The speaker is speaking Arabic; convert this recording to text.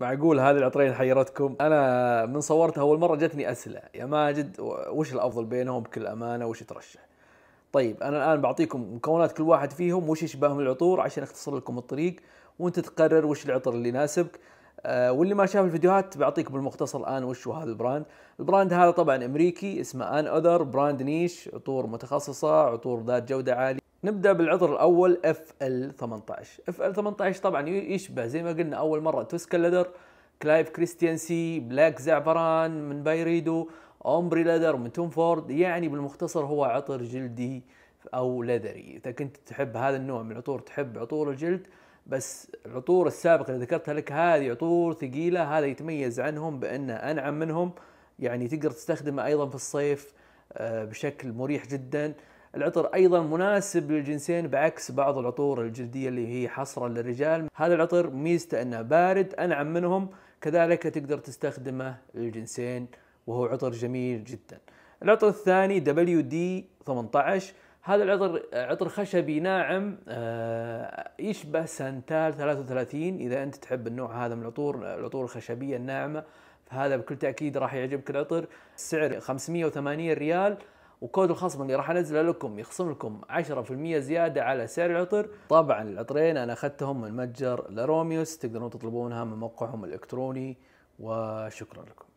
معقول هذه العطرين حيرتكم انا من صورتها اول مره جتني اسئله يا ماجد وش الافضل بينهم بكل امانه وش ترشح طيب انا الان بعطيكم مكونات كل واحد فيهم وش يشبههم العطور عشان اختصر لكم الطريق وانت تقرر وش العطر اللي يناسبك آه واللي ما شاف الفيديوهات بعطيك بالمختصر الان وش هو هذا البراند البراند هذا طبعا امريكي اسمه ان اذر براند نيش عطور متخصصه عطور ذات جوده عاليه نبدا بالعذر الاول اف ال 18 اف ال 18 طبعا يشبه زي ما قلنا اول مره توسكا لدر كلايف كريستيانسي بلاك زعفران من بايريدو اومبري لدر من توم فورد يعني بالمختصر هو عطر جلدي او لذري اذا كنت تحب هذا النوع من العطور تحب عطور الجلد بس العطور السابقه اللي ذكرتها لك هذه عطور ثقيله هذا يتميز عنهم بانه انعم منهم يعني تقدر تستخدمه ايضا في الصيف آه، بشكل مريح جدا العطر ايضا مناسب للجنسين بعكس بعض العطور الجلديه اللي هي حصرا للرجال هذا العطر ميزته انه بارد انعم منهم كذلك تقدر تستخدمه للجنسين وهو عطر جميل جدا العطر الثاني دبليو دي 18 هذا العطر عطر خشبي ناعم آه، يشبه سانتال 33 اذا انت تحب النوع هذا من العطور العطور الخشبيه الناعمه فهذا بكل تاكيد راح يعجبك العطر السعر 580 ريال وكود الخصم اللي راح انزله لكم يخصم لكم 10% زياده على سعر العطر طبعا العطرين انا اخذتهم من متجر لاروميوس تقدرون تطلبونها من موقعهم الالكتروني وشكرا لكم